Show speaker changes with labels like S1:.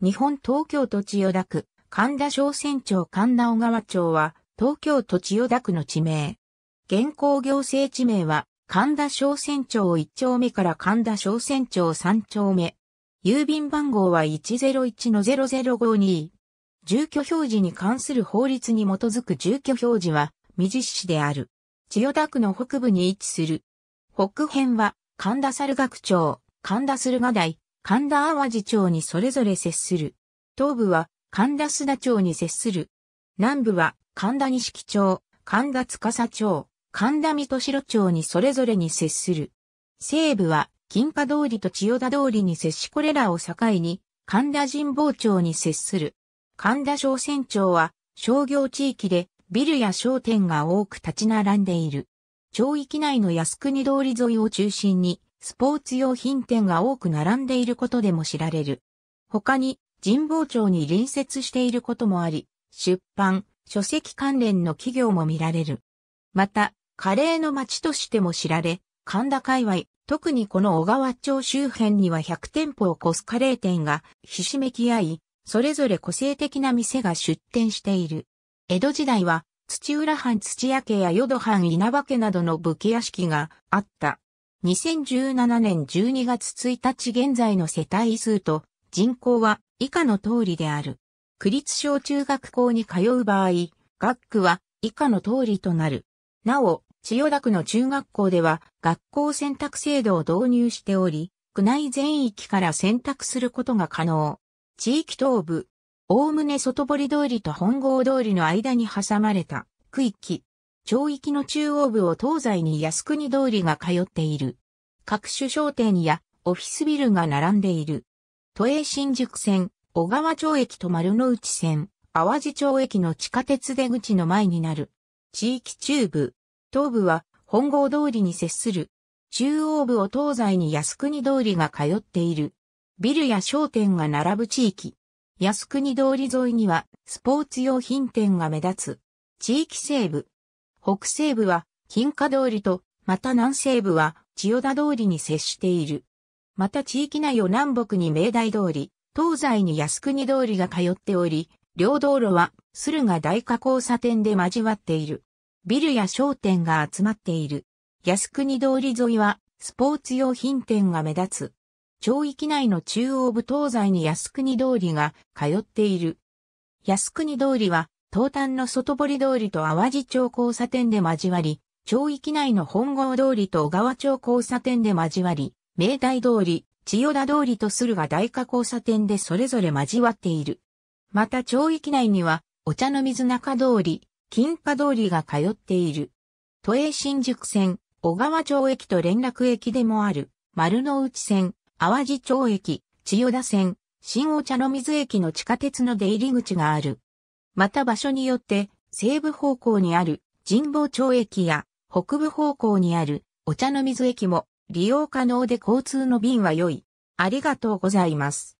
S1: 日本東京都千代田区、神田商船町神田小川町は、東京都千代田区の地名。現行行政地名は、神田商船町1丁目から神田商船町3丁目。郵便番号は101-0052。住居表示に関する法律に基づく住居表示は、未実施である。千代田区の北部に位置する。北辺は、神田猿学町、神田駿河台、神田淡路町にそれぞれ接する。東部は神田須田町に接する。南部は神田錦町、神田司町、神田三城町にそれぞれに接する。西部は金華通りと千代田通りに接しこれらを境に神田神保町に接する。神田商船町は商業地域でビルや商店が多く立ち並んでいる。町域内の靖国通り沿いを中心にスポーツ用品店が多く並んでいることでも知られる。他に、神保町に隣接していることもあり、出版、書籍関連の企業も見られる。また、カレーの街としても知られ、神田界隈、特にこの小川町周辺には100店舗を超すカレー店がひしめき合い、それぞれ個性的な店が出店している。江戸時代は、土浦藩土屋家や淀藩稲葉家などの武家屋敷があった。2017年12月1日現在の世帯数と人口は以下の通りである。区立小中学校に通う場合、学区は以下の通りとなる。なお、千代田区の中学校では学校選択制度を導入しており、区内全域から選択することが可能。地域東部、おおむね外堀通りと本郷通りの間に挟まれた区域。町域の中央部を東西に靖国通りが通っている。各種商店やオフィスビルが並んでいる。都営新宿線、小川町駅と丸の内線、淡路町駅の地下鉄出口の前になる。地域中部、東部は本郷通りに接する。中央部を東西に靖国通りが通っている。ビルや商店が並ぶ地域。靖国通り沿いにはスポーツ用品店が目立つ。地域西部、北西部は金華通りと、また南西部は千代田通りに接している。また地域内を南北に明大通り、東西に靖国通りが通っており、両道路は駿河大河交差点で交わっている。ビルや商店が集まっている。靖国通り沿いはスポーツ用品店が目立つ。町域内の中央部東西に靖国通りが通っている。靖国通りは東端の外堀通りと淡路町交差点で交わり、町域内の本郷通りと小川町交差点で交わり、明大通り、千代田通りと駿河大河交差点でそれぞれ交わっている。また町域内には、お茶の水中通り、金華通りが通っている。都営新宿線、小川町駅と連絡駅でもある、丸の内線、淡路町駅、千代田線、新お茶の水駅の地下鉄の出入り口がある。また場所によって西部方向にある神保町駅や北部方向にあるお茶の水駅も利用可能で交通の便は良い。ありがとうございます。